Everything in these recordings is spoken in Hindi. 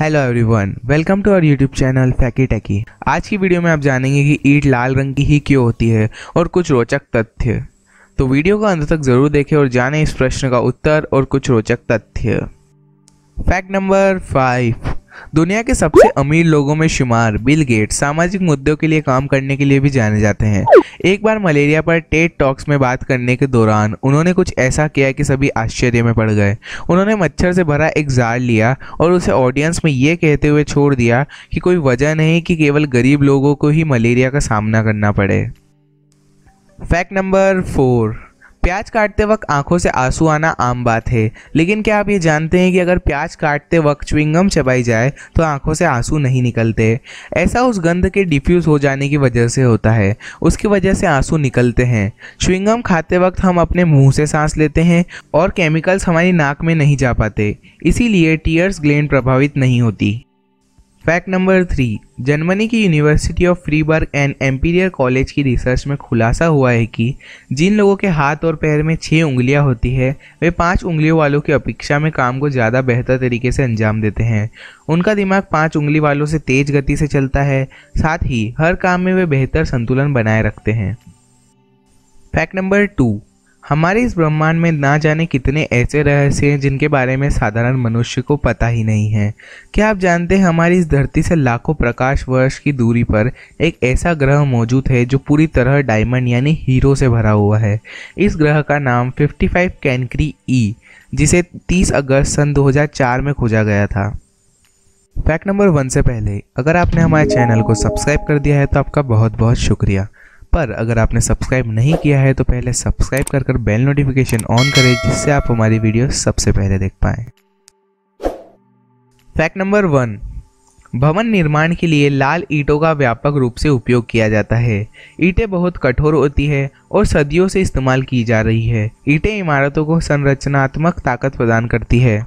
hello everyone welcome to our YouTube channel फैकी टैकी आज की वीडियो में आप जानेंगे कि ईट लाल रंग की ही क्यों होती है और कुछ रोचक तथ्य तो वीडियो को अंत तक जरूर देखें और जानें इस प्रश्न का उत्तर और कुछ रोचक तथ्य फैक्ट नंबर फाइव दुनिया के सबसे अमीर लोगों में शुमार बिल गेट सामाजिक मुद्दों के लिए काम करने के लिए भी जाने जाते हैं एक बार मलेरिया पर टेट टॉक्स में बात करने के दौरान उन्होंने कुछ ऐसा किया कि सभी आश्चर्य में पड़ गए उन्होंने मच्छर से भरा एक जार लिया और उसे ऑडियंस में ये कहते हुए छोड़ दिया कि कोई वजह नहीं कि केवल गरीब लोगों को ही मलेरिया का सामना करना पड़े फैक्ट नंबर फोर प्याज काटते वक्त आंखों से आंसू आना आम बात है लेकिन क्या आप ये जानते हैं कि अगर प्याज काटते वक्त च्विंगम चबाई जाए तो आंखों से आंसू नहीं निकलते ऐसा उस गंध के डिफ्यूज़ हो जाने की वजह से होता है उसकी वजह से आंसू निकलते हैं च्विंगम खाते वक्त हम अपने मुंह से सांस लेते हैं और केमिकल्स हमारी नाक में नहीं जा पाते इसीलिए टीयर्स ग्लैंड प्रभावित नहीं होती फैक्ट नंबर थ्री जर्मनी की university of Freiburg and Imperial college की रिसर्च में खुलासा हुआ है कि जिन लोगों के हाथ और पैर में छः उंगलियां होती है वे पांच उंगलियों वालों की अपेक्षा में काम को ज़्यादा बेहतर तरीके से अंजाम देते हैं उनका दिमाग पांच उंगली वालों से तेज गति से चलता है साथ ही हर काम में वे बेहतर संतुलन बनाए रखते हैं फैक्ट नंबर टू हमारे इस ब्रह्मांड में ना जाने कितने ऐसे रहस्य हैं जिनके बारे में साधारण मनुष्य को पता ही नहीं है क्या आप जानते हैं हमारी इस धरती से लाखों प्रकाश वर्ष की दूरी पर एक ऐसा ग्रह मौजूद है जो पूरी तरह डायमंड यानी हीरो से भरा हुआ है इस ग्रह का नाम 55 कैनक्री ई जिसे 30 अगस्त सन 2004 में खोजा गया था फैक्ट नंबर वन से पहले अगर आपने हमारे चैनल को सब्सक्राइब कर दिया है तो आपका बहुत बहुत शुक्रिया पर अगर आपने सब्सक्राइब नहीं किया है तो पहले सब्सक्राइब कर कर बेल नोटिफिकेशन ऑन करें जिससे आप हमारी वीडियो सबसे पहले देख पाए फैक्ट नंबर वन भवन निर्माण के लिए लाल ईंटों का व्यापक रूप से उपयोग किया जाता है ईंटें बहुत कठोर होती है और सदियों से इस्तेमाल की जा रही है ईंटें इमारतों को संरचनात्मक ताकत प्रदान करती है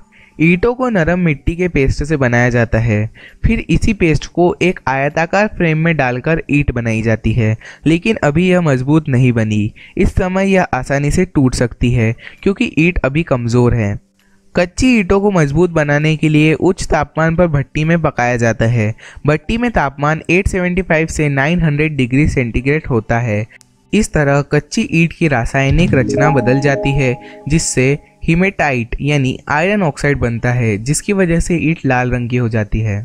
ईंटों को नरम मिट्टी के पेस्ट से बनाया जाता है फिर इसी पेस्ट को एक आयताकार फ्रेम में डालकर ईंट बनाई जाती है लेकिन अभी यह मजबूत नहीं बनी इस समय यह आसानी से टूट सकती है क्योंकि ईंट अभी कमज़ोर है कच्ची ईंटों को मजबूत बनाने के लिए उच्च तापमान पर भट्टी में पकाया जाता है भट्टी में तापमान 875 से 900 डिग्री सेंटीग्रेड होता है इस तरह कच्ची ईंट की रासायनिक रचना बदल जाती है जिससे हिमेटाइट यानी आयरन ऑक्साइड बनता है जिसकी वजह से ईट लाल रंग की हो जाती है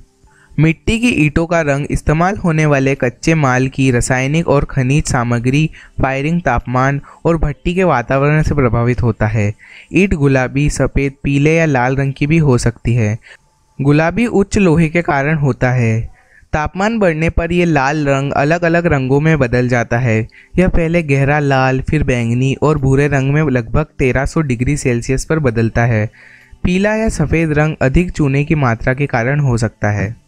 मिट्टी की ईटों का रंग इस्तेमाल होने वाले कच्चे माल की रासायनिक और खनिज सामग्री फायरिंग तापमान और भट्टी के वातावरण से प्रभावित होता है ईट गुलाबी सफ़ेद पीले या लाल रंग की भी हो सकती है गुलाबी उच्च लोहे के कारण होता है तापमान बढ़ने पर यह लाल रंग अलग अलग रंगों में बदल जाता है यह पहले गहरा लाल फिर बैंगनी और भूरे रंग में लगभग 1300 डिग्री सेल्सियस पर बदलता है पीला या सफ़ेद रंग अधिक चूने की मात्रा के कारण हो सकता है